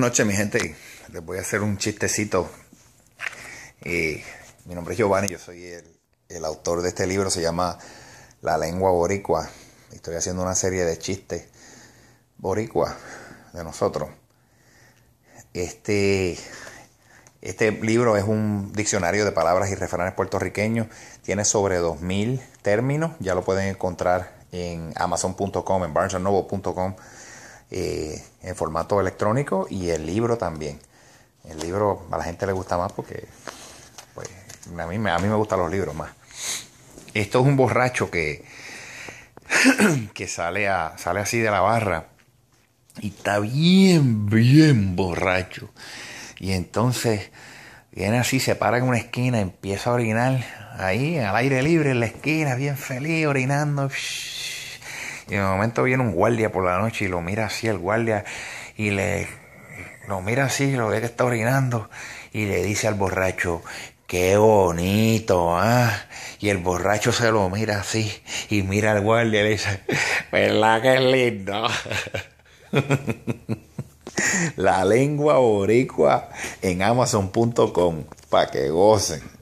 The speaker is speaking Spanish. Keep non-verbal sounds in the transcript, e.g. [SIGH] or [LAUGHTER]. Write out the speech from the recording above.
noches, mi gente. Les voy a hacer un chistecito. mi nombre es Giovanni, yo soy el, autor de este libro, se llama La lengua boricua. Estoy haciendo una serie de chistes boricua de nosotros. Este, este, libro es un diccionario de palabras y refranes puertorriqueños. Tiene sobre 2.000 términos. Ya lo pueden encontrar en amazon.com, en barnesandnoble.com eh, en formato electrónico y el libro también. El libro a la gente le gusta más porque pues, a, mí, a mí me gustan los libros más. Esto es un borracho que, [CLEARS THROAT] que sale, a, sale así de la barra y está bien, bien borracho. Y entonces viene así, se para en una esquina, empieza a orinar ahí al aire libre en la esquina, bien feliz, orinando. Y de momento viene un guardia por la noche y lo mira así el guardia y le lo mira así, lo ve que está orinando y le dice al borracho, qué bonito, ah. Y el borracho se lo mira así y mira al guardia y le dice, ¿verdad que es lindo? [LAUGHS] la lengua boricua en amazon.com para que gocen.